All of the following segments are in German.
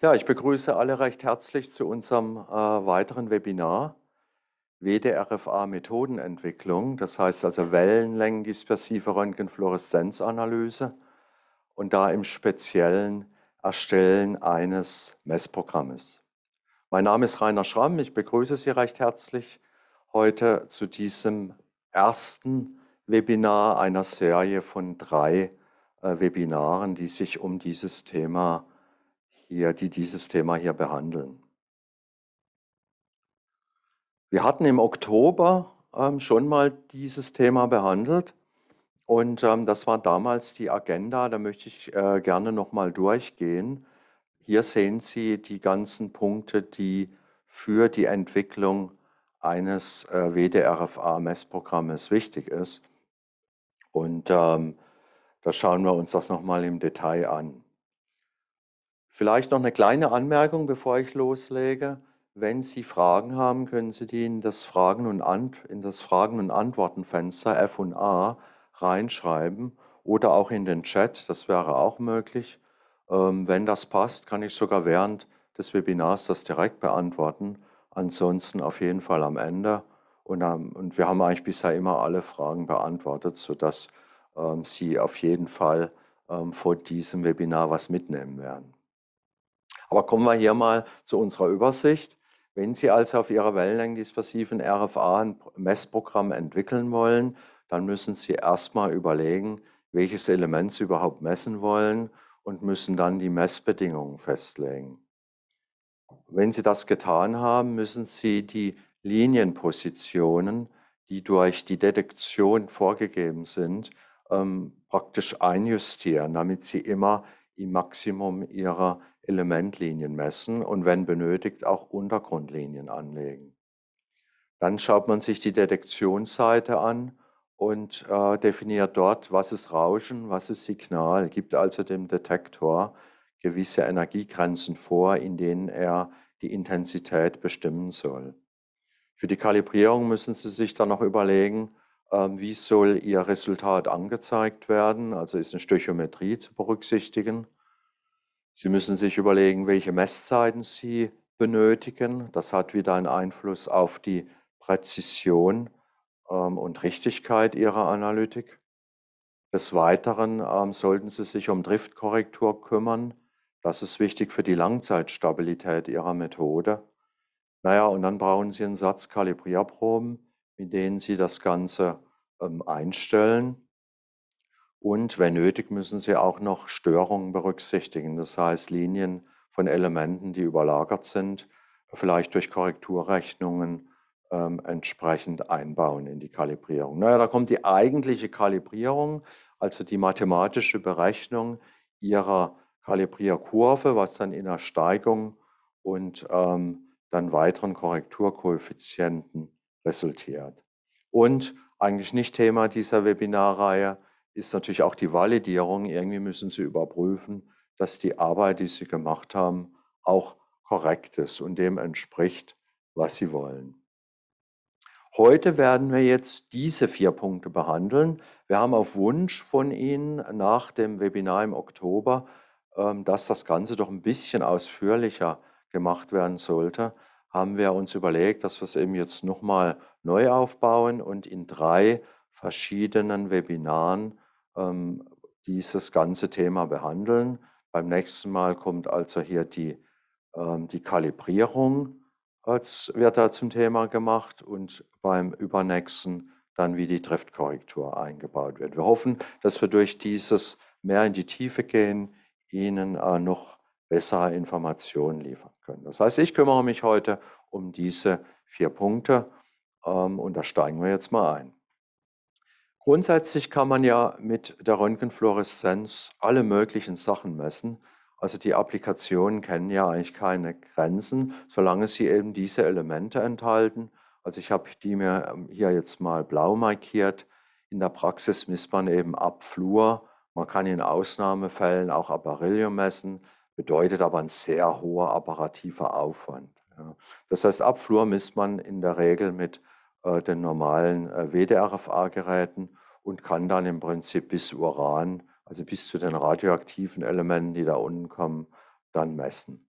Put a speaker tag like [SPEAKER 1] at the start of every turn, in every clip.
[SPEAKER 1] Ja, ich begrüße alle recht herzlich zu unserem äh, weiteren Webinar WDRFA-Methodenentwicklung, das heißt also Wellenlängendispersive Röntgenfluoreszenzanalyse und da im speziellen Erstellen eines Messprogrammes. Mein Name ist Rainer Schramm, ich begrüße Sie recht herzlich heute zu diesem ersten Webinar einer Serie von drei äh, Webinaren, die sich um dieses Thema hier, die dieses Thema hier behandeln. Wir hatten im Oktober ähm, schon mal dieses Thema behandelt und ähm, das war damals die Agenda, da möchte ich äh, gerne nochmal durchgehen. Hier sehen Sie die ganzen Punkte, die für die Entwicklung eines äh, WDRFA-Messprogrammes wichtig ist. Und ähm, da schauen wir uns das nochmal im Detail an. Vielleicht noch eine kleine Anmerkung, bevor ich loslege. Wenn Sie Fragen haben, können Sie die in das Fragen und, Ant in das Fragen und Antworten Fenster reinschreiben oder auch in den Chat, das wäre auch möglich. Ähm, wenn das passt, kann ich sogar während des Webinars das direkt beantworten. Ansonsten auf jeden Fall am Ende. Und, und wir haben eigentlich bisher immer alle Fragen beantwortet, sodass ähm, Sie auf jeden Fall ähm, vor diesem Webinar was mitnehmen werden. Aber kommen wir hier mal zu unserer Übersicht. Wenn Sie also auf Ihrer Wellenlänge passiven RFA ein Messprogramm entwickeln wollen, dann müssen Sie erstmal überlegen, welches Element Sie überhaupt messen wollen und müssen dann die Messbedingungen festlegen. Wenn Sie das getan haben, müssen Sie die Linienpositionen, die durch die Detektion vorgegeben sind, ähm, praktisch einjustieren, damit Sie immer im Maximum Ihrer Elementlinien messen und wenn benötigt auch Untergrundlinien anlegen. Dann schaut man sich die Detektionsseite an und äh, definiert dort, was ist Rauschen, was ist Signal, gibt also dem Detektor gewisse Energiegrenzen vor, in denen er die Intensität bestimmen soll. Für die Kalibrierung müssen Sie sich dann noch überlegen, ähm, wie soll Ihr Resultat angezeigt werden, also ist eine Stöchiometrie zu berücksichtigen. Sie müssen sich überlegen, welche Messzeiten Sie benötigen. Das hat wieder einen Einfluss auf die Präzision ähm, und Richtigkeit Ihrer Analytik. Des Weiteren ähm, sollten Sie sich um Driftkorrektur kümmern. Das ist wichtig für die Langzeitstabilität Ihrer Methode. Naja, und dann brauchen Sie einen Satz Kalibrierproben, mit denen Sie das Ganze ähm, einstellen. Und wenn nötig, müssen Sie auch noch Störungen berücksichtigen, das heißt Linien von Elementen, die überlagert sind, vielleicht durch Korrekturrechnungen ähm, entsprechend einbauen in die Kalibrierung. Naja, da kommt die eigentliche Kalibrierung, also die mathematische Berechnung Ihrer Kalibrierkurve, was dann in der Steigung und ähm, dann weiteren Korrekturkoeffizienten resultiert. Und eigentlich nicht Thema dieser Webinarreihe, ist natürlich auch die Validierung. Irgendwie müssen sie überprüfen, dass die Arbeit, die sie gemacht haben, auch korrekt ist und dem entspricht, was sie wollen. Heute werden wir jetzt diese vier Punkte behandeln. Wir haben auf Wunsch von Ihnen nach dem Webinar im Oktober, ähm, dass das Ganze doch ein bisschen ausführlicher gemacht werden sollte, haben wir uns überlegt, dass wir es eben jetzt nochmal neu aufbauen und in drei verschiedenen Webinaren ähm, dieses ganze Thema behandeln. Beim nächsten Mal kommt also hier die, ähm, die Kalibrierung, wird da zum Thema gemacht und beim übernächsten dann wie die Driftkorrektur eingebaut wird. Wir hoffen, dass wir durch dieses mehr in die Tiefe gehen, Ihnen äh, noch bessere Informationen liefern können. Das heißt, ich kümmere mich heute um diese vier Punkte ähm, und da steigen wir jetzt mal ein. Grundsätzlich kann man ja mit der Röntgenfluoreszenz alle möglichen Sachen messen. Also die Applikationen kennen ja eigentlich keine Grenzen, solange sie eben diese Elemente enthalten. Also ich habe die mir ähm, hier jetzt mal blau markiert. In der Praxis misst man eben Abflur. Man kann in Ausnahmefällen auch Aparillium messen, bedeutet aber ein sehr hoher apparativer Aufwand. Das heißt, Abflur misst man in der Regel mit äh, den normalen äh, WDRFA-Geräten und kann dann im Prinzip bis Uran, also bis zu den radioaktiven Elementen, die da unten kommen, dann messen.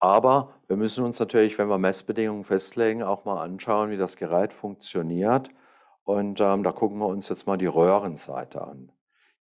[SPEAKER 1] Aber wir müssen uns natürlich, wenn wir Messbedingungen festlegen, auch mal anschauen, wie das Gerät funktioniert. Und ähm, da gucken wir uns jetzt mal die Röhrenseite an.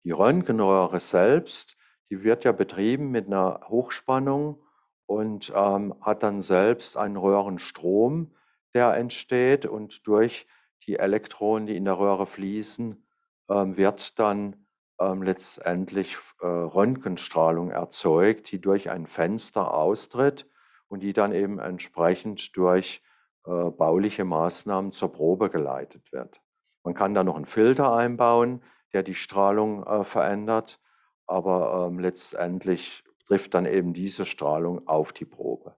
[SPEAKER 1] Die Röntgenröhre selbst, die wird ja betrieben mit einer Hochspannung und ähm, hat dann selbst einen Röhrenstrom, der entsteht und durch die Elektronen, die in der Röhre fließen, ähm, wird dann ähm, letztendlich äh, Röntgenstrahlung erzeugt, die durch ein Fenster austritt und die dann eben entsprechend durch äh, bauliche Maßnahmen zur Probe geleitet wird. Man kann da noch einen Filter einbauen, der die Strahlung äh, verändert, aber ähm, letztendlich trifft dann eben diese Strahlung auf die Probe.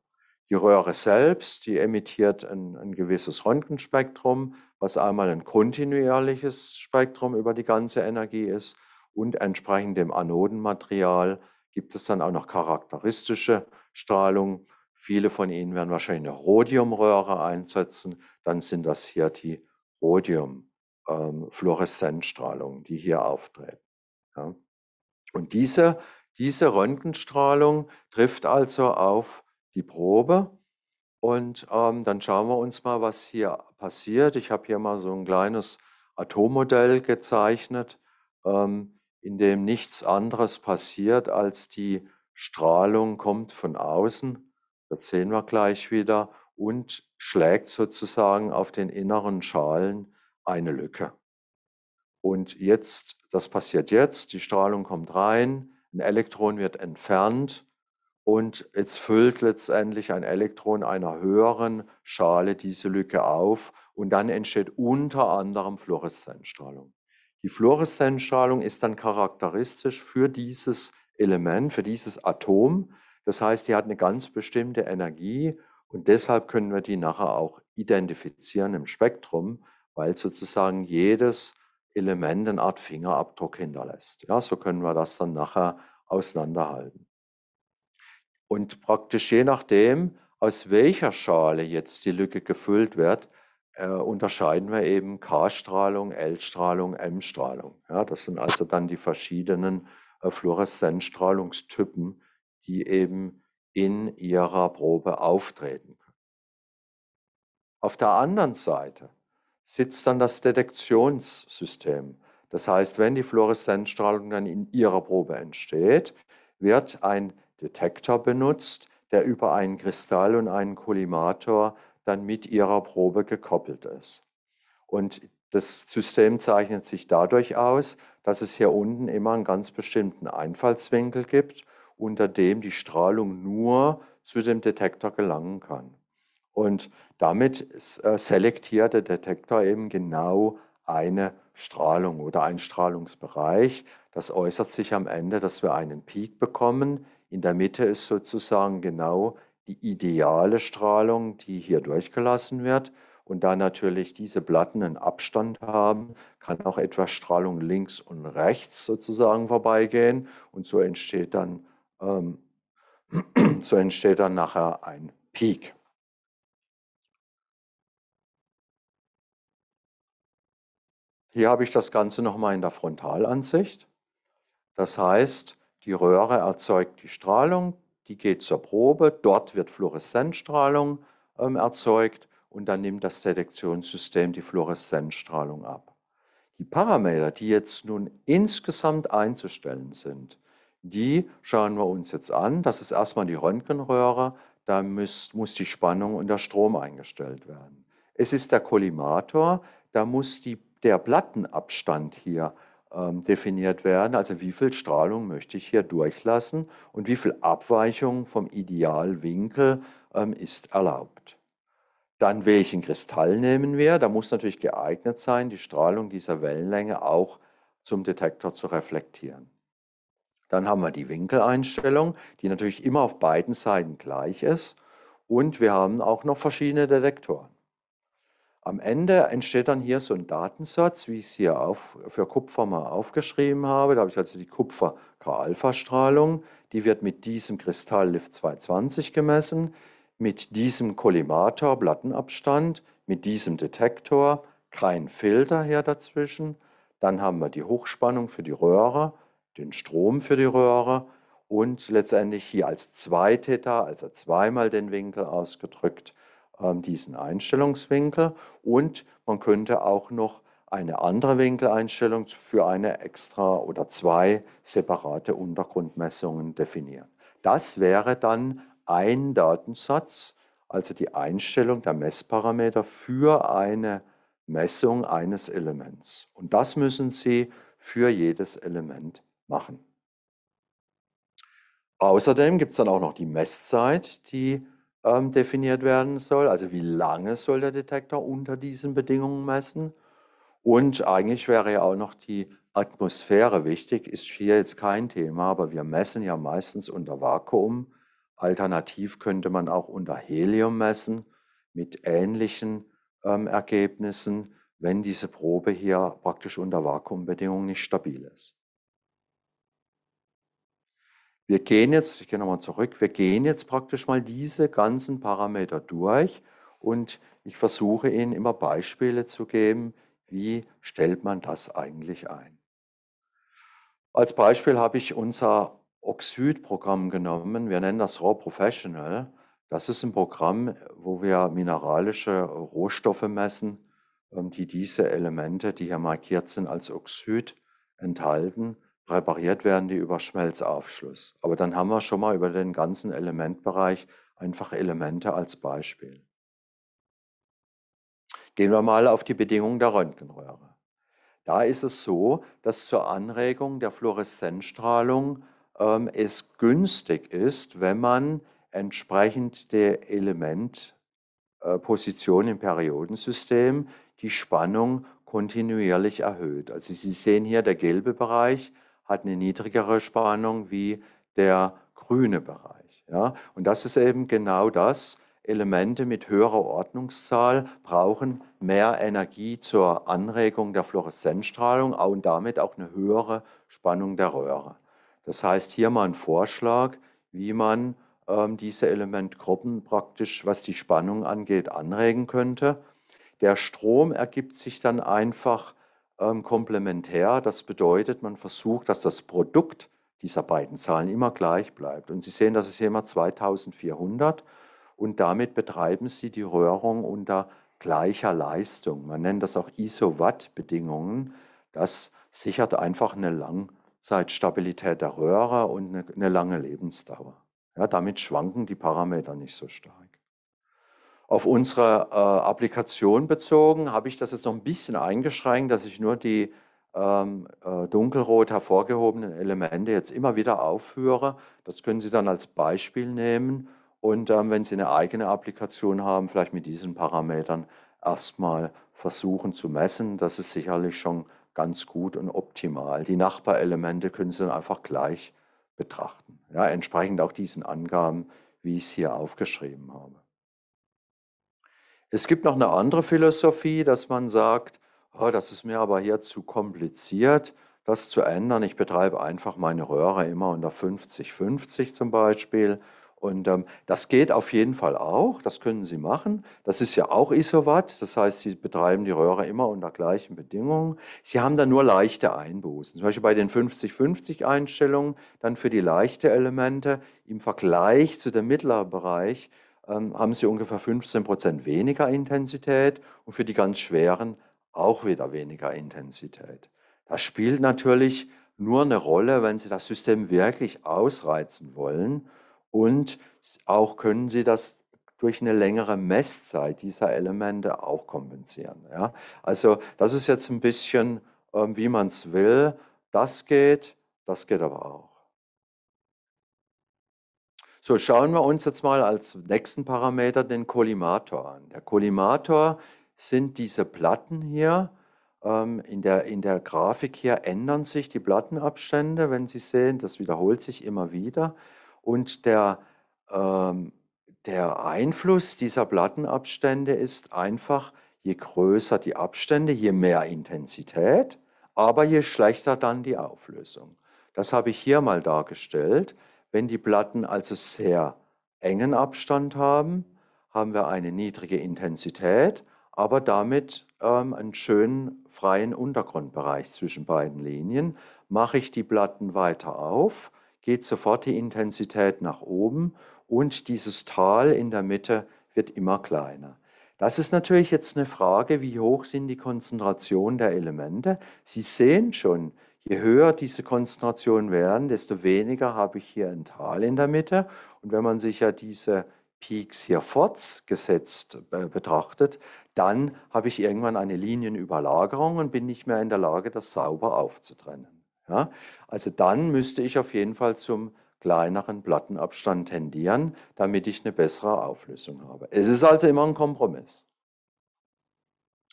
[SPEAKER 1] Die Röhre selbst, die emittiert ein, ein gewisses Röntgenspektrum, was einmal ein kontinuierliches Spektrum über die ganze Energie ist und entsprechend dem Anodenmaterial gibt es dann auch noch charakteristische Strahlung. Viele von Ihnen werden wahrscheinlich eine Rhodiumröhre einsetzen. Dann sind das hier die Rhodium-Fluoreszenzstrahlungen, ähm, die hier auftreten. Ja. Und diese, diese Röntgenstrahlung trifft also auf die Probe. Und ähm, dann schauen wir uns mal, was hier passiert. Ich habe hier mal so ein kleines Atommodell gezeichnet, ähm, in dem nichts anderes passiert, als die Strahlung kommt von außen. Das sehen wir gleich wieder. Und schlägt sozusagen auf den inneren Schalen eine Lücke. Und jetzt, das passiert jetzt, die Strahlung kommt rein, ein Elektron wird entfernt und jetzt füllt letztendlich ein Elektron einer höheren Schale diese Lücke auf und dann entsteht unter anderem Fluoreszenzstrahlung. Die Fluoreszenzstrahlung ist dann charakteristisch für dieses Element, für dieses Atom. Das heißt, die hat eine ganz bestimmte Energie und deshalb können wir die nachher auch identifizieren im Spektrum, weil sozusagen jedes Element eine Art Fingerabdruck hinterlässt. Ja, so können wir das dann nachher auseinanderhalten. Und praktisch je nachdem, aus welcher Schale jetzt die Lücke gefüllt wird, äh, unterscheiden wir eben K-Strahlung, L-Strahlung, M-Strahlung. Ja, das sind also dann die verschiedenen äh, Fluoreszenzstrahlungstypen, die eben in ihrer Probe auftreten können. Auf der anderen Seite sitzt dann das Detektionssystem. Das heißt, wenn die Fluoreszenzstrahlung dann in ihrer Probe entsteht, wird ein Detektor benutzt, der über einen Kristall und einen Kollimator dann mit ihrer Probe gekoppelt ist. Und das System zeichnet sich dadurch aus, dass es hier unten immer einen ganz bestimmten Einfallswinkel gibt, unter dem die Strahlung nur zu dem Detektor gelangen kann. Und damit äh, selektiert der Detektor eben genau eine Strahlung oder einen Strahlungsbereich. Das äußert sich am Ende, dass wir einen Peak bekommen in der Mitte ist sozusagen genau die ideale Strahlung, die hier durchgelassen wird. Und da natürlich diese Platten einen Abstand haben, kann auch etwas Strahlung links und rechts sozusagen vorbeigehen. Und so entsteht dann, ähm, so entsteht dann nachher ein Peak. Hier habe ich das Ganze nochmal in der Frontalansicht. Das heißt, die Röhre erzeugt die Strahlung, die geht zur Probe, dort wird Fluoreszenzstrahlung ähm, erzeugt und dann nimmt das Detektionssystem die Fluoreszenzstrahlung ab. Die Parameter, die jetzt nun insgesamt einzustellen sind, die schauen wir uns jetzt an. Das ist erstmal die Röntgenröhre, da muss, muss die Spannung und der Strom eingestellt werden. Es ist der Kollimator, da muss die, der Plattenabstand hier ähm, definiert werden. Also wie viel Strahlung möchte ich hier durchlassen und wie viel Abweichung vom Idealwinkel ähm, ist erlaubt. Dann welchen Kristall nehmen wir? Da muss natürlich geeignet sein, die Strahlung dieser Wellenlänge auch zum Detektor zu reflektieren. Dann haben wir die Winkeleinstellung, die natürlich immer auf beiden Seiten gleich ist. Und wir haben auch noch verschiedene Detektoren. Am Ende entsteht dann hier so ein Datensatz, wie ich es hier auf, für Kupfer mal aufgeschrieben habe. Da habe ich also die Kupfer-K-Alpha-Strahlung. Die wird mit diesem Kristall Lift 220 gemessen, mit diesem Kollimator, Plattenabstand, mit diesem Detektor, kein Filter hier dazwischen. Dann haben wir die Hochspannung für die Röhre, den Strom für die Röhre und letztendlich hier als 2 Theta, also zweimal den Winkel ausgedrückt, ähm, diesen Einstellungswinkel und man könnte auch noch eine andere Winkeleinstellung für eine extra oder zwei separate Untergrundmessungen definieren. Das wäre dann ein Datensatz, also die Einstellung der Messparameter für eine Messung eines Elements. Und das müssen Sie für jedes Element machen. Außerdem gibt es dann auch noch die Messzeit, die ähm, definiert werden soll. Also wie lange soll der Detektor unter diesen Bedingungen messen? Und eigentlich wäre ja auch noch die Atmosphäre wichtig, ist hier jetzt kein Thema, aber wir messen ja meistens unter Vakuum. Alternativ könnte man auch unter Helium messen mit ähnlichen ähm, Ergebnissen, wenn diese Probe hier praktisch unter Vakuumbedingungen nicht stabil ist. Wir gehen jetzt, ich gehe nochmal zurück, wir gehen jetzt praktisch mal diese ganzen Parameter durch und ich versuche Ihnen immer Beispiele zu geben, wie stellt man das eigentlich ein. Als Beispiel habe ich unser oxid genommen. Wir nennen das Raw Professional. Das ist ein Programm, wo wir mineralische Rohstoffe messen, ähm, die diese Elemente, die hier markiert sind, als Oxid enthalten repariert werden die über Schmelzaufschluss. Aber dann haben wir schon mal über den ganzen Elementbereich einfach Elemente als Beispiel. Gehen wir mal auf die Bedingungen der Röntgenröhre. Da ist es so, dass zur Anregung der Fluoreszenzstrahlung ähm, es günstig ist, wenn man entsprechend der Elementposition äh, im Periodensystem die Spannung kontinuierlich erhöht. Also Sie sehen hier der gelbe Bereich, hat eine niedrigere Spannung wie der grüne Bereich. Ja? Und das ist eben genau das. Elemente mit höherer Ordnungszahl brauchen mehr Energie zur Anregung der Fluoreszenzstrahlung und damit auch eine höhere Spannung der Röhre. Das heißt, hier mal ein Vorschlag, wie man ähm, diese Elementgruppen praktisch, was die Spannung angeht, anregen könnte. Der Strom ergibt sich dann einfach ähm, komplementär. Das bedeutet, man versucht, dass das Produkt dieser beiden Zahlen immer gleich bleibt. Und Sie sehen, das ist hier immer 2400 und damit betreiben Sie die Röhrung unter gleicher Leistung. Man nennt das auch ISO-Watt-Bedingungen. Das sichert einfach eine Langzeitstabilität der Röhre und eine, eine lange Lebensdauer. Ja, damit schwanken die Parameter nicht so stark. Auf unsere äh, Applikation bezogen habe ich das jetzt noch ein bisschen eingeschränkt, dass ich nur die ähm, äh, dunkelrot hervorgehobenen Elemente jetzt immer wieder aufführe. Das können Sie dann als Beispiel nehmen und ähm, wenn Sie eine eigene Applikation haben, vielleicht mit diesen Parametern erstmal versuchen zu messen. Das ist sicherlich schon ganz gut und optimal. Die Nachbarelemente können Sie dann einfach gleich betrachten. Ja, entsprechend auch diesen Angaben, wie ich es hier aufgeschrieben habe. Es gibt noch eine andere Philosophie, dass man sagt, oh, das ist mir aber hier zu kompliziert, das zu ändern. Ich betreibe einfach meine Röhre immer unter 50-50 zum Beispiel. Und ähm, das geht auf jeden Fall auch, das können Sie machen. Das ist ja auch Isowatt, das heißt, Sie betreiben die Röhre immer unter gleichen Bedingungen. Sie haben dann nur leichte Einbußen, zum Beispiel bei den 50-50-Einstellungen, dann für die leichten Elemente im Vergleich zu dem mittleren Bereich ähm, haben sie ungefähr 15 Prozent weniger Intensität und für die ganz schweren auch wieder weniger Intensität. Das spielt natürlich nur eine Rolle, wenn Sie das System wirklich ausreizen wollen und auch können Sie das durch eine längere Messzeit dieser Elemente auch kompensieren. Ja? Also das ist jetzt ein bisschen, ähm, wie man es will. Das geht, das geht aber auch. So, schauen wir uns jetzt mal als nächsten Parameter den Kollimator an. Der Kollimator sind diese Platten hier. Ähm, in, der, in der Grafik hier ändern sich die Plattenabstände, wenn Sie sehen, das wiederholt sich immer wieder. Und der, ähm, der Einfluss dieser Plattenabstände ist einfach, je größer die Abstände, je mehr Intensität, aber je schlechter dann die Auflösung. Das habe ich hier mal dargestellt. Wenn die Platten also sehr engen Abstand haben, haben wir eine niedrige Intensität, aber damit ähm, einen schönen freien Untergrundbereich zwischen beiden Linien. Mache ich die Platten weiter auf, geht sofort die Intensität nach oben und dieses Tal in der Mitte wird immer kleiner. Das ist natürlich jetzt eine Frage, wie hoch sind die Konzentrationen der Elemente. Sie sehen schon, Je höher diese Konzentrationen werden, desto weniger habe ich hier ein Tal in der Mitte. Und wenn man sich ja diese Peaks hier fortgesetzt äh, betrachtet, dann habe ich irgendwann eine Linienüberlagerung und bin nicht mehr in der Lage, das sauber aufzutrennen. Ja? Also dann müsste ich auf jeden Fall zum kleineren Plattenabstand tendieren, damit ich eine bessere Auflösung habe. Es ist also immer ein Kompromiss.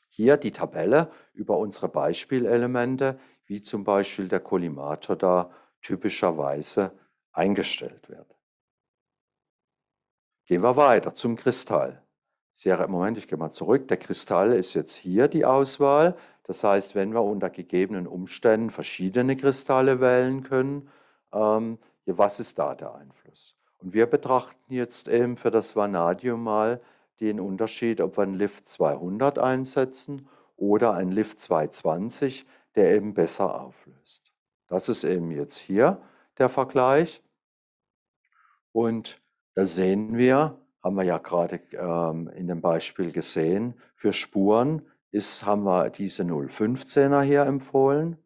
[SPEAKER 1] Hier die Tabelle über unsere Beispielelemente wie zum Beispiel der Kollimator da typischerweise eingestellt wird. Gehen wir weiter zum Kristall. Moment, ich gehe mal zurück. Der Kristall ist jetzt hier die Auswahl. Das heißt, wenn wir unter gegebenen Umständen verschiedene Kristalle wählen können, ähm, was ist da der Einfluss? Und wir betrachten jetzt eben für das Vanadium mal den Unterschied, ob wir einen Lift 200 einsetzen oder einen Lift 220 der eben besser auflöst. Das ist eben jetzt hier der Vergleich. Und da sehen wir, haben wir ja gerade ähm, in dem Beispiel gesehen, für Spuren ist, haben wir diese 0,15er hier empfohlen.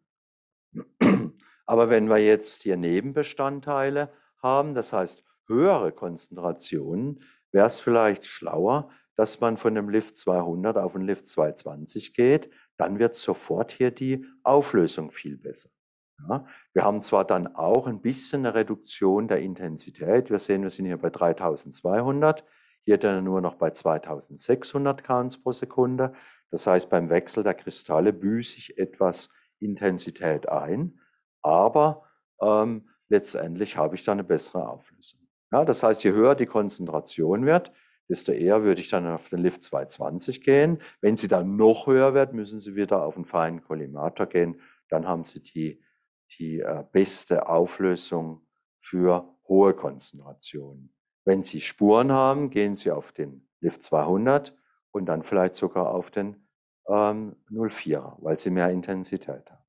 [SPEAKER 1] Aber wenn wir jetzt hier Nebenbestandteile haben, das heißt höhere Konzentrationen, wäre es vielleicht schlauer, dass man von dem Lift 200 auf den Lift 220 geht, dann wird sofort hier die Auflösung viel besser. Ja, wir haben zwar dann auch ein bisschen eine Reduktion der Intensität. Wir sehen, wir sind hier bei 3200, hier dann nur noch bei 2600 Kans pro Sekunde. Das heißt, beim Wechsel der Kristalle büße ich etwas Intensität ein, aber ähm, letztendlich habe ich dann eine bessere Auflösung. Ja, das heißt, je höher die Konzentration wird, desto eher würde ich dann auf den Lift 220 gehen. Wenn sie dann noch höher wird, müssen sie wieder auf einen feinen Kollimator gehen. Dann haben sie die, die äh, beste Auflösung für hohe Konzentrationen. Wenn sie Spuren haben, gehen sie auf den Lift 200 und dann vielleicht sogar auf den ähm, 04er, weil sie mehr Intensität haben.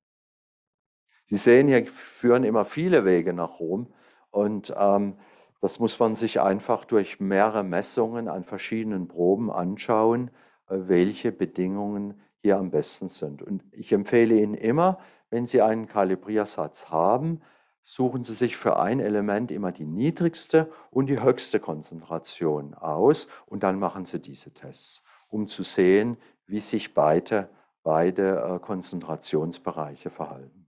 [SPEAKER 1] Sie sehen, hier führen immer viele Wege nach Rom und ähm, das muss man sich einfach durch mehrere Messungen an verschiedenen Proben anschauen, äh, welche Bedingungen hier am besten sind. Und ich empfehle Ihnen immer, wenn Sie einen Kalibriersatz haben, suchen Sie sich für ein Element immer die niedrigste und die höchste Konzentration aus und dann machen Sie diese Tests, um zu sehen, wie sich beide, beide äh, Konzentrationsbereiche verhalten.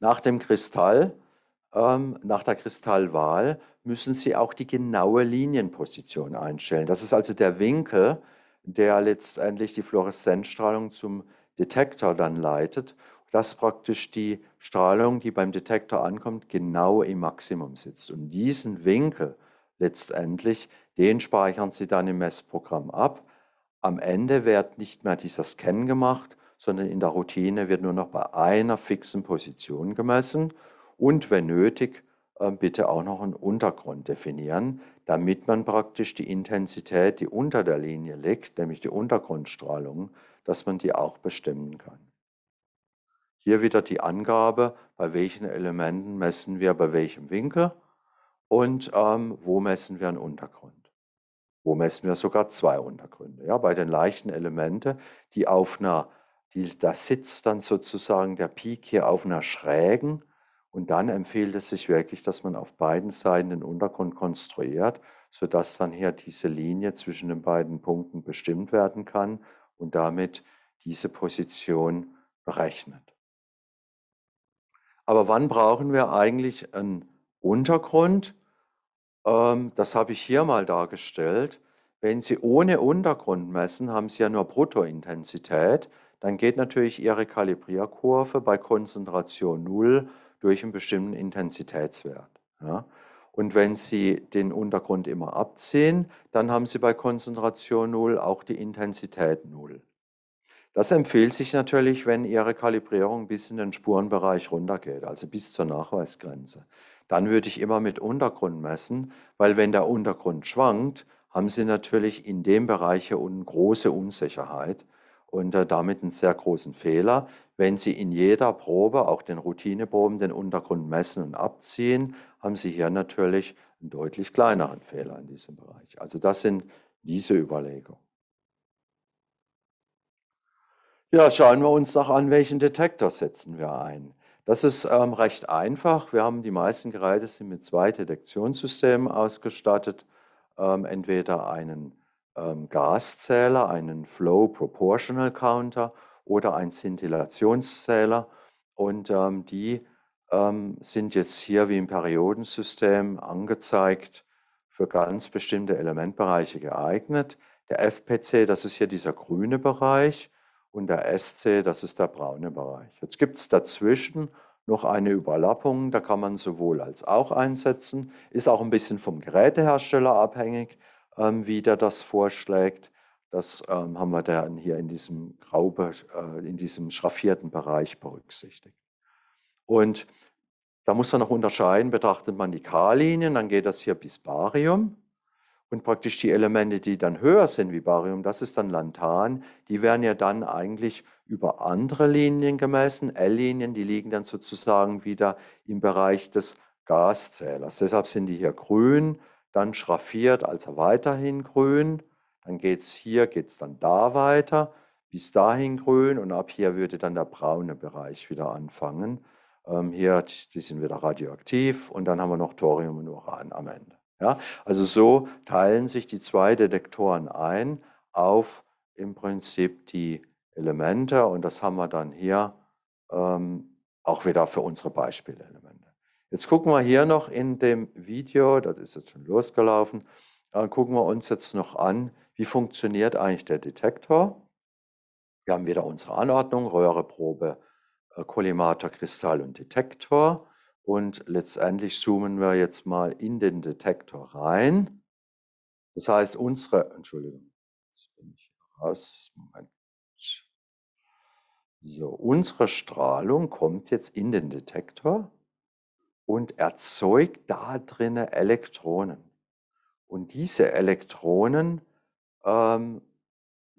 [SPEAKER 1] Nach dem Kristall ähm, nach der Kristallwahl müssen Sie auch die genaue Linienposition einstellen. Das ist also der Winkel, der letztendlich die Fluoreszenzstrahlung zum Detektor dann leitet, dass praktisch die Strahlung, die beim Detektor ankommt, genau im Maximum sitzt. Und diesen Winkel letztendlich, den speichern Sie dann im Messprogramm ab. Am Ende wird nicht mehr dieser Scan gemacht, sondern in der Routine wird nur noch bei einer fixen Position gemessen und wenn nötig äh, bitte auch noch einen Untergrund definieren, damit man praktisch die Intensität, die unter der Linie liegt, nämlich die Untergrundstrahlung, dass man die auch bestimmen kann. Hier wieder die Angabe, bei welchen Elementen messen wir bei welchem Winkel und ähm, wo messen wir einen Untergrund. Wo messen wir sogar zwei Untergründe. Ja, bei den leichten Elementen, die auf einer, die, da sitzt dann sozusagen der Peak hier auf einer schrägen, und dann empfiehlt es sich wirklich, dass man auf beiden Seiten den Untergrund konstruiert, sodass dann hier diese Linie zwischen den beiden Punkten bestimmt werden kann und damit diese Position berechnet. Aber wann brauchen wir eigentlich einen Untergrund? Ähm, das habe ich hier mal dargestellt. Wenn Sie ohne Untergrund messen, haben Sie ja nur Bruttointensität. Dann geht natürlich Ihre Kalibrierkurve bei Konzentration 0 durch einen bestimmten Intensitätswert. Ja. Und wenn Sie den Untergrund immer abziehen, dann haben Sie bei Konzentration 0 auch die Intensität 0. Das empfiehlt sich natürlich, wenn Ihre Kalibrierung bis in den Spurenbereich runtergeht, also bis zur Nachweisgrenze. Dann würde ich immer mit Untergrund messen, weil wenn der Untergrund schwankt, haben Sie natürlich in dem Bereich hier unten große Unsicherheit und äh, damit einen sehr großen Fehler. Wenn Sie in jeder Probe, auch den Routineproben, den Untergrund messen und abziehen, haben Sie hier natürlich einen deutlich kleineren Fehler in diesem Bereich. Also das sind diese Überlegungen. Ja, schauen wir uns noch an, welchen Detektor setzen wir ein. Das ist ähm, recht einfach. Wir haben die meisten Geräte sind mit zwei Detektionssystemen ausgestattet. Ähm, entweder einen ähm, Gaszähler, einen Flow Proportional Counter oder einen Szintillationszähler. Und ähm, die ähm, sind jetzt hier wie im Periodensystem angezeigt für ganz bestimmte Elementbereiche geeignet. Der FPC, das ist hier dieser grüne Bereich und der SC, das ist der braune Bereich. Jetzt gibt es dazwischen noch eine Überlappung, da kann man sowohl als auch einsetzen, ist auch ein bisschen vom Gerätehersteller abhängig. Ähm, wie der das vorschlägt. Das ähm, haben wir dann hier in diesem grau, äh, in diesem schraffierten Bereich berücksichtigt. Und da muss man noch unterscheiden, betrachtet man die K-Linien, dann geht das hier bis Barium. Und praktisch die Elemente, die dann höher sind wie Barium, das ist dann Lantan, die werden ja dann eigentlich über andere Linien gemessen. L-Linien, die liegen dann sozusagen wieder im Bereich des Gaszählers. Deshalb sind die hier grün dann schraffiert, also weiterhin grün. Dann geht es hier, geht es dann da weiter, bis dahin grün und ab hier würde dann der braune Bereich wieder anfangen. Ähm, hier, die sind wieder radioaktiv und dann haben wir noch Thorium und Uran am Ende. Ja? Also so teilen sich die zwei Detektoren ein auf im Prinzip die Elemente und das haben wir dann hier ähm, auch wieder für unsere Beispielelemente. Jetzt gucken wir hier noch in dem Video, das ist jetzt schon losgelaufen, äh, gucken wir uns jetzt noch an, wie funktioniert eigentlich der Detektor. Wir haben wieder unsere Anordnung, Röhre, Probe, äh, Kollimator, Kristall und Detektor. Und letztendlich zoomen wir jetzt mal in den Detektor rein. Das heißt, unsere, Entschuldigung, jetzt bin ich raus, Moment. So, unsere Strahlung kommt jetzt in den Detektor und erzeugt da drinnen Elektronen. Und diese Elektronen ähm,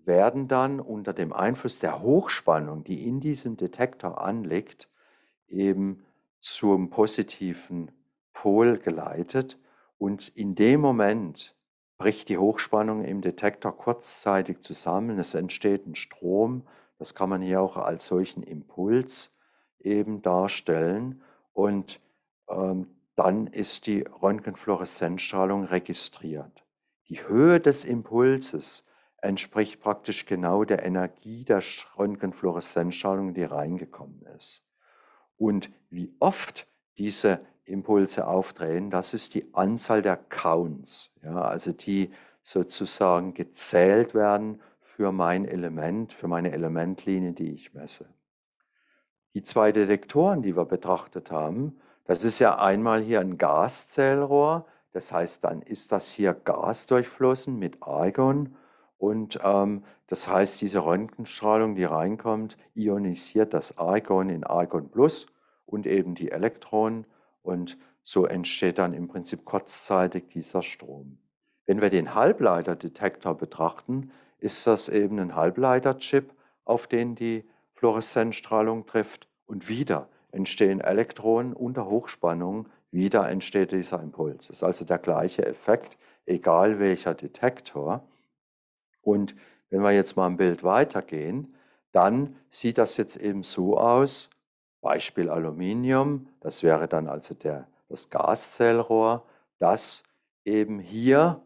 [SPEAKER 1] werden dann unter dem Einfluss der Hochspannung, die in diesem Detektor anliegt, eben zum positiven Pol geleitet. Und in dem Moment bricht die Hochspannung im Detektor kurzzeitig zusammen. Es entsteht ein Strom. Das kann man hier auch als solchen Impuls eben darstellen. Und ähm, dann ist die Röntgenfluoreszenzstrahlung registriert. Die Höhe des Impulses entspricht praktisch genau der Energie der Röntgenfluoreszenzstrahlung, die reingekommen ist. Und wie oft diese Impulse aufdrehen, das ist die Anzahl der Counts, ja, also die sozusagen gezählt werden für mein Element, für meine Elementlinie, die ich messe. Die zwei Detektoren, die wir betrachtet haben, das ist ja einmal hier ein Gaszellrohr, das heißt, dann ist das hier Gas durchflossen mit Argon und ähm, das heißt, diese Röntgenstrahlung, die reinkommt, ionisiert das Argon in Argon Plus und eben die Elektronen und so entsteht dann im Prinzip kurzzeitig dieser Strom. Wenn wir den Halbleiterdetektor betrachten, ist das eben ein Halbleiterchip, auf den die Fluoreszenzstrahlung trifft. Und wieder, entstehen Elektronen unter Hochspannung, wieder entsteht dieser Impuls. Das ist also der gleiche Effekt, egal welcher Detektor. Und wenn wir jetzt mal ein Bild weitergehen, dann sieht das jetzt eben so aus. Beispiel Aluminium, das wäre dann also der, das Gaszellrohr, dass eben hier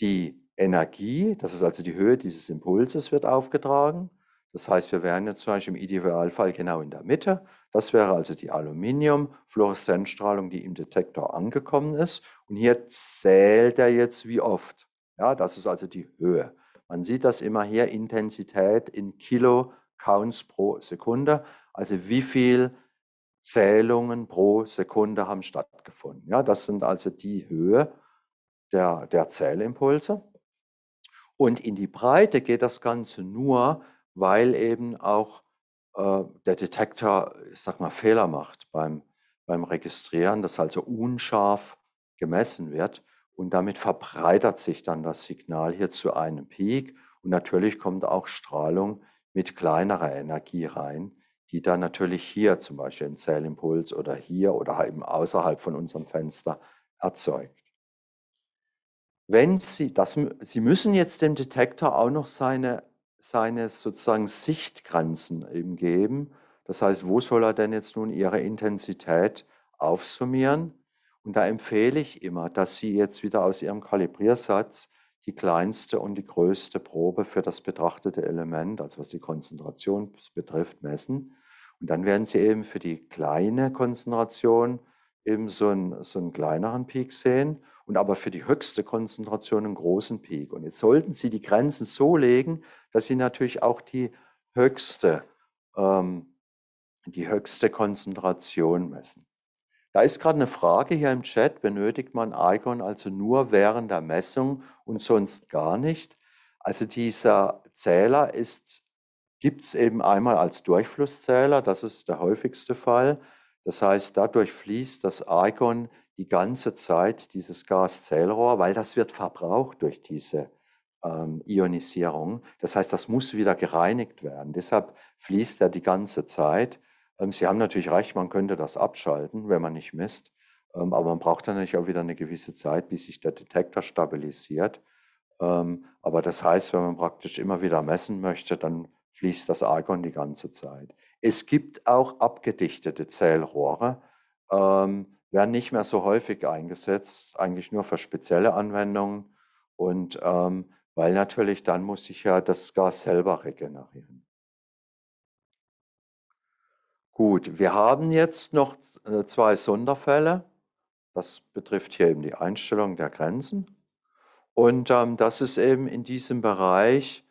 [SPEAKER 1] die Energie, das ist also die Höhe dieses Impulses, wird aufgetragen das heißt, wir wären jetzt zum Beispiel im Idealfall genau in der Mitte. Das wäre also die Aluminium-Fluoreszenzstrahlung, die im Detektor angekommen ist. Und hier zählt er jetzt wie oft. Ja, das ist also die Höhe. Man sieht das immer hier, Intensität in Kilo Counts pro Sekunde. Also wie viele Zählungen pro Sekunde haben stattgefunden. Ja, das sind also die Höhe der, der Zählimpulse. Und in die Breite geht das Ganze nur, weil eben auch äh, der Detektor, ich sag mal, Fehler macht beim, beim Registrieren, dass also unscharf gemessen wird und damit verbreitert sich dann das Signal hier zu einem Peak und natürlich kommt auch Strahlung mit kleinerer Energie rein, die dann natürlich hier zum Beispiel einen Zellimpuls oder hier oder halt eben außerhalb von unserem Fenster erzeugt. Wenn Sie, das, Sie müssen jetzt dem Detektor auch noch seine seine sozusagen Sichtgrenzen eben geben. Das heißt, wo soll er denn jetzt nun ihre Intensität aufsummieren? Und da empfehle ich immer, dass Sie jetzt wieder aus Ihrem Kalibriersatz die kleinste und die größte Probe für das betrachtete Element, also was die Konzentration betrifft, messen. Und dann werden Sie eben für die kleine Konzentration eben so einen, so einen kleineren Peak sehen und aber für die höchste Konzentration einen großen Peak. Und jetzt sollten Sie die Grenzen so legen, dass Sie natürlich auch die höchste, ähm, die höchste Konzentration messen. Da ist gerade eine Frage hier im Chat, benötigt man Icon also nur während der Messung und sonst gar nicht? Also dieser Zähler gibt es eben einmal als Durchflusszähler, das ist der häufigste Fall. Das heißt, dadurch fließt das Icon die ganze Zeit dieses Gaszählrohr, weil das wird verbraucht durch diese ähm, Ionisierung. Das heißt, das muss wieder gereinigt werden. Deshalb fließt er die ganze Zeit. Ähm, Sie haben natürlich recht, man könnte das abschalten, wenn man nicht misst. Ähm, aber man braucht dann natürlich auch wieder eine gewisse Zeit, bis sich der Detektor stabilisiert. Ähm, aber das heißt, wenn man praktisch immer wieder messen möchte, dann fließt das Argon die ganze Zeit. Es gibt auch abgedichtete Zählrohre. Ähm, werden nicht mehr so häufig eingesetzt, eigentlich nur für spezielle Anwendungen. Und ähm, weil natürlich dann muss ich ja das Gas selber regenerieren. Gut, wir haben jetzt noch äh, zwei Sonderfälle. Das betrifft hier eben die Einstellung der Grenzen. Und ähm, das ist eben in diesem Bereich,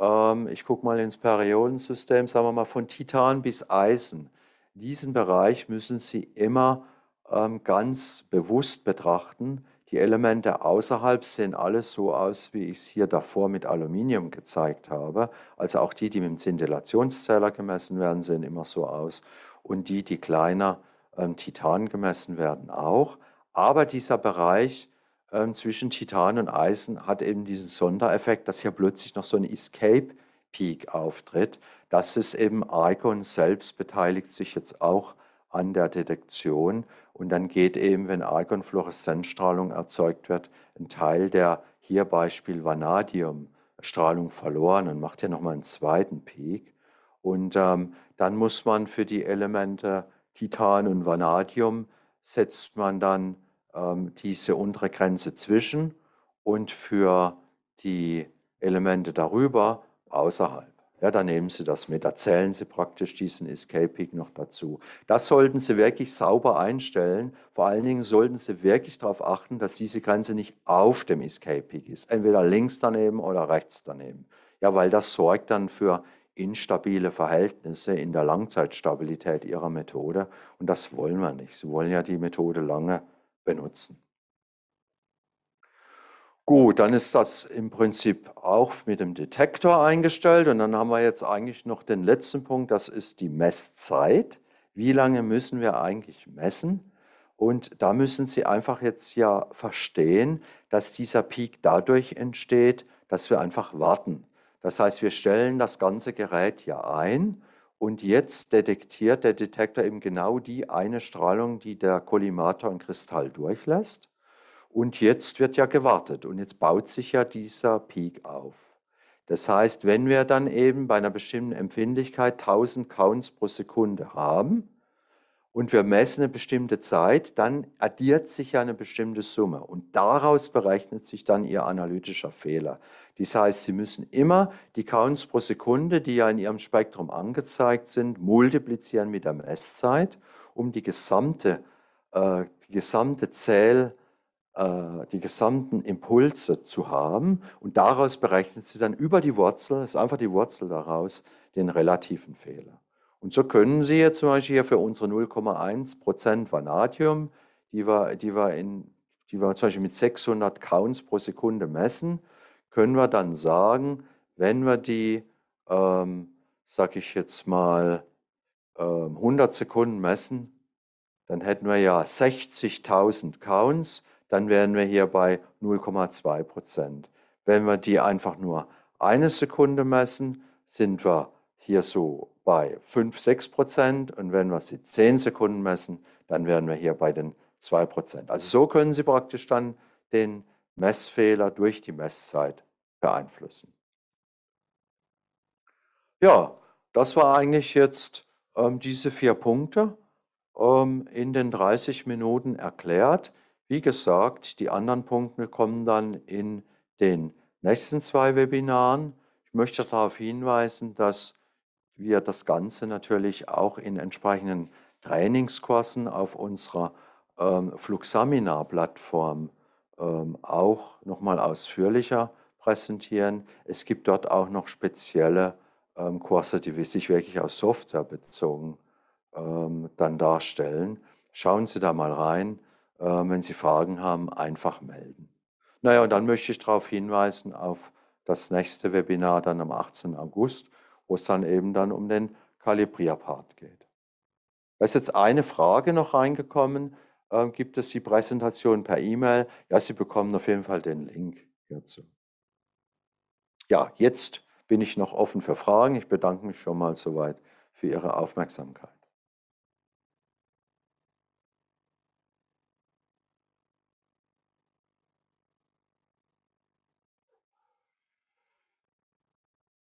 [SPEAKER 1] ähm, ich gucke mal ins Periodensystem, sagen wir mal von Titan bis Eisen. Diesen Bereich müssen Sie immer ähm, ganz bewusst betrachten. Die Elemente außerhalb sehen alles so aus, wie ich es hier davor mit Aluminium gezeigt habe. Also auch die, die mit dem Zintillationszähler gemessen werden, sehen immer so aus. Und die, die kleiner ähm, Titan gemessen werden, auch. Aber dieser Bereich ähm, zwischen Titan und Eisen hat eben diesen Sondereffekt, dass hier plötzlich noch so ein Escape Peak auftritt. Das ist eben Icon selbst beteiligt sich jetzt auch an der Detektion. Und dann geht eben, wenn Argonfluoreszenzstrahlung erzeugt wird, ein Teil der hier Beispiel Vanadium-Strahlung verloren und macht hier nochmal einen zweiten Peak. Und ähm, dann muss man für die Elemente Titan und Vanadium setzt man dann ähm, diese untere Grenze zwischen und für die Elemente darüber außerhalb. Ja, dann nehmen Sie das mit, erzählen Sie praktisch diesen Escape Peak noch dazu. Das sollten Sie wirklich sauber einstellen. Vor allen Dingen sollten Sie wirklich darauf achten, dass diese Grenze nicht auf dem Escape Peak ist, entweder links daneben oder rechts daneben. Ja, weil das sorgt dann für instabile Verhältnisse in der Langzeitstabilität Ihrer Methode und das wollen wir nicht. Sie wollen ja die Methode lange benutzen. Gut, dann ist das im Prinzip auch mit dem Detektor eingestellt. Und dann haben wir jetzt eigentlich noch den letzten Punkt, das ist die Messzeit. Wie lange müssen wir eigentlich messen? Und da müssen Sie einfach jetzt ja verstehen, dass dieser Peak dadurch entsteht, dass wir einfach warten. Das heißt, wir stellen das ganze Gerät ja ein und jetzt detektiert der Detektor eben genau die eine Strahlung, die der Kollimator im Kristall durchlässt. Und jetzt wird ja gewartet und jetzt baut sich ja dieser Peak auf. Das heißt, wenn wir dann eben bei einer bestimmten Empfindlichkeit 1000 Counts pro Sekunde haben und wir messen eine bestimmte Zeit, dann addiert sich ja eine bestimmte Summe und daraus berechnet sich dann Ihr analytischer Fehler. Das heißt, Sie müssen immer die Counts pro Sekunde, die ja in Ihrem Spektrum angezeigt sind, multiplizieren mit der Messzeit, um die gesamte, äh, die gesamte Zähl- äh, die gesamten Impulse zu haben und daraus berechnet sie dann über die Wurzel, ist einfach die Wurzel daraus, den relativen Fehler. Und so können Sie jetzt zum Beispiel hier für unsere 0,1% Vanadium, die wir, die, wir in, die wir zum Beispiel mit 600 Counts pro Sekunde messen, können wir dann sagen, wenn wir die, ähm, sag ich jetzt mal, ähm, 100 Sekunden messen, dann hätten wir ja 60.000 Counts dann wären wir hier bei 0,2 Prozent. Wenn wir die einfach nur eine Sekunde messen, sind wir hier so bei 5, 6 Prozent und wenn wir sie 10 Sekunden messen, dann wären wir hier bei den 2 Prozent. Also so können Sie praktisch dann den Messfehler durch die Messzeit beeinflussen. Ja, das war eigentlich jetzt ähm, diese vier Punkte ähm, in den 30 Minuten erklärt. Wie gesagt, die anderen Punkte kommen dann in den nächsten zwei Webinaren. Ich möchte darauf hinweisen, dass wir das Ganze natürlich auch in entsprechenden Trainingskursen auf unserer ähm, Fluxaminar-Plattform ähm, auch nochmal ausführlicher präsentieren. Es gibt dort auch noch spezielle ähm, Kurse, die sich wirklich auf Software bezogen ähm, dann darstellen. Schauen Sie da mal rein. Äh, wenn Sie Fragen haben, einfach melden. Naja, und dann möchte ich darauf hinweisen auf das nächste Webinar dann am 18. August, wo es dann eben dann um den Kalibrierpart geht. Da ist jetzt eine Frage noch reingekommen. Ähm, gibt es die Präsentation per E-Mail? Ja, Sie bekommen auf jeden Fall den Link hierzu. Ja, jetzt bin ich noch offen für Fragen. Ich bedanke mich schon mal soweit für Ihre Aufmerksamkeit.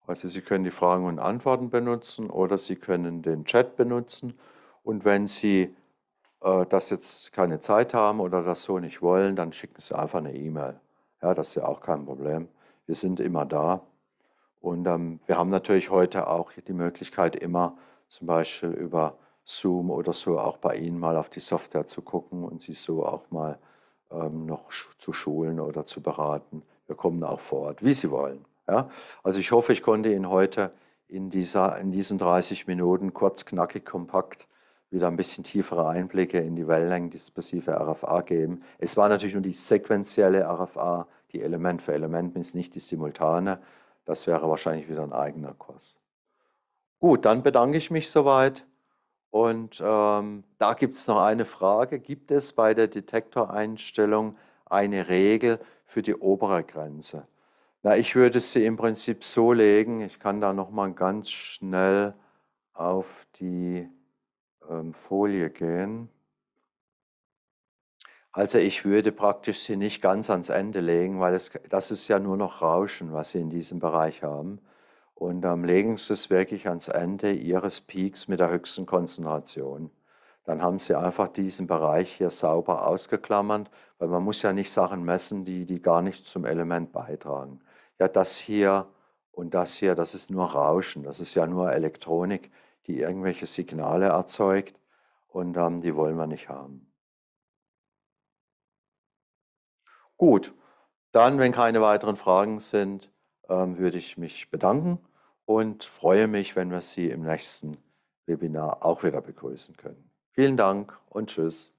[SPEAKER 1] Also Sie können die Fragen und Antworten benutzen oder Sie können den Chat benutzen. Und wenn Sie äh, das jetzt keine Zeit haben oder das so nicht wollen, dann schicken Sie einfach eine E-Mail. Ja, das ist ja auch kein Problem. Wir sind immer da. Und ähm, wir haben natürlich heute auch die Möglichkeit, immer zum Beispiel über Zoom oder so auch bei Ihnen mal auf die Software zu gucken und Sie so auch mal ähm, noch zu schulen oder zu beraten. Wir kommen auch vor Ort, wie Sie wollen. Ja? Also ich hoffe, ich konnte Ihnen heute in, dieser, in diesen 30 Minuten kurz, knackig, kompakt wieder ein bisschen tiefere Einblicke in die wellenlängen wellenlängendispersive RFA geben. Es war natürlich nur die sequentielle RFA, die Element für Element nicht die simultane. Das wäre wahrscheinlich wieder ein eigener Kurs. Gut, dann bedanke ich mich soweit. Und ähm, da gibt es noch eine Frage. Gibt es bei der Detektoreinstellung eine Regel für die obere Grenze? Na, ich würde sie im Prinzip so legen, ich kann da nochmal ganz schnell auf die ähm, Folie gehen. Also ich würde praktisch sie nicht ganz ans Ende legen, weil es, das ist ja nur noch Rauschen, was sie in diesem Bereich haben. Und dann ähm, legen sie es wirklich ans Ende ihres Peaks mit der höchsten Konzentration. Dann haben sie einfach diesen Bereich hier sauber ausgeklammert, weil man muss ja nicht Sachen messen, die, die gar nicht zum Element beitragen ja, das hier und das hier, das ist nur Rauschen, das ist ja nur Elektronik, die irgendwelche Signale erzeugt und ähm, die wollen wir nicht haben. Gut, dann, wenn keine weiteren Fragen sind, ähm, würde ich mich bedanken und freue mich, wenn wir Sie im nächsten Webinar auch wieder begrüßen können. Vielen Dank und tschüss.